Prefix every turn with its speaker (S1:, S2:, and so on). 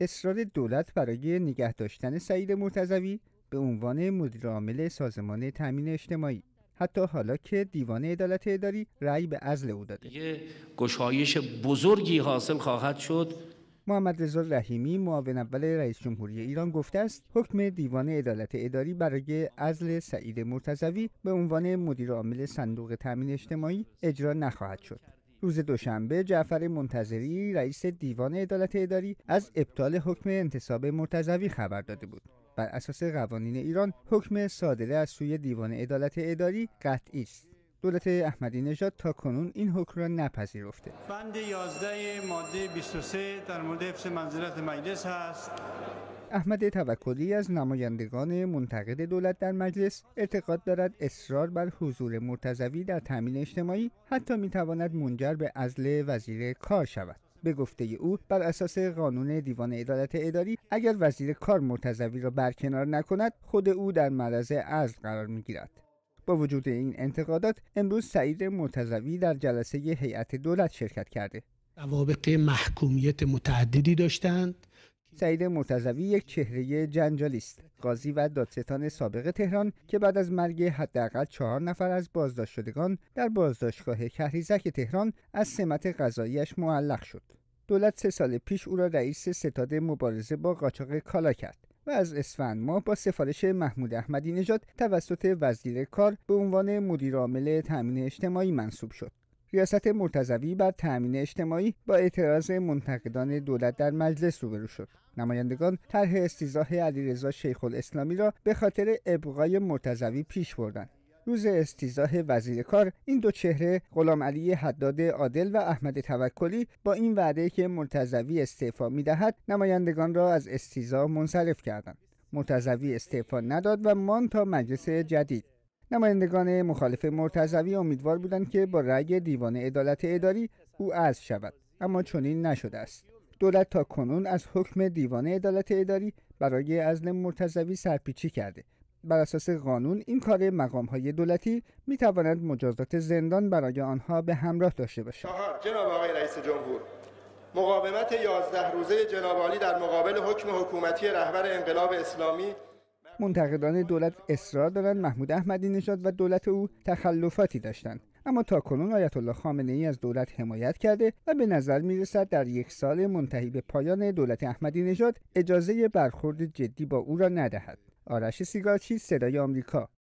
S1: اصرار دولت برای نگه داشتن سعید مرتضوی به عنوان مدیرعامل سازمان تامین اجتماعی حتی حالا که دیوان عدالت اداری رأی به عزل او داده یه گشایش بزرگی حاصل خواهد شد محمد رضا رحیمی معاون اول رئیس جمهوری ایران گفته است حکم دیوان عدالت اداری برای عزل سعید مرتضوی به عنوان مدیر عامل صندوق تامین اجتماعی اجرا نخواهد شد روز دوشنبه جعفر منتظری رئیس دیوان عدالت اداری از ابطال حکم انتصاب مرتضوی خبر داده بود بر اساس قوانین ایران حکم صادره از سوی دیوان عدالت اداری قطعی است دولت احمدی نژاد تا کنون این حکم را نپذیرفته بند 11 ماده 23 در مورد منزلت مجلس هست احمد توکلی از نمایندگان منتقد دولت در مجلس اعتقاد دارد اصرار بر حضور مرتضوی در تامین اجتماعی حتی میتواند منجر به ازل وزیر کار شود به گفته او بر اساس قانون دیوان عدالت اداری اگر وزیر کار مرتضوی را برکنار نکند خود او در معرض عزل قرار میگیرد با وجود این انتقادات امروز سعید مرتضوی در جلسه هیئت دولت شرکت کرده سوابق محکومیت متعددی داشتند سعید مرتضوی یک چهره جنجالی است قاضی و دادستان سابق تهران که بعد از مرگ حداقل چهار نفر از بازداشت شدگان در بازداشتگاه کهریزک تهران از سمت قضاییش معلق شد دولت سه سال پیش او را رئیس ستاد مبارزه با قاچاق کالا کرد و از اسفند ماه با سفارش محمود احمدی نژاد توسط وزیر کار به عنوان مدیرعامل تامین اجتماعی منصوب شد ریاست مرتضوی بر تأمین اجتماعی با اعتراض منتقدان دولت در مجلس روبرو شد نمایندگان طرح استیزاه علیرضا شیخ الاسلامی را به خاطر ابقای مرتضوی پیش بردند روز استیزاه وزیر کار این دو چهره غلام علی حداد عادل و احمد توکلی با این وعده که مرتضوی استعفا میدهد نمایندگان را از استیزاه منصرف کردند مرتضوی استعفا نداد و مان تا مجلس جدید نمایندگان مخالف مرتضوی امیدوار بودند که با رأی دیوان عدالت اداری او از شود اما چنین نشده است دولت تا کنون از حکم دیوان عدالت اداری برای ازل مرتضوی سرپیچی کرده بر اساس قانون این کار مقام های دولتی می مجازات زندان برای آنها به همراه داشته باشد جناب آقای رئیس جمهور مقاومت 11 روزه جناب در مقابل حکم حکومتی رهبر انقلاب اسلامی منتقدان دولت اصرار دارند محمود احمدی نژاد و دولت او تخلفاتی داشتند اما تا کنون آیت الله خامنه ای از دولت حمایت کرده و به نظر می رسد در یک سال منتهی به پایان دولت احمدی نژاد اجازه برخورد جدی با او را ندهد آرش سیگارچی صدای آمریکا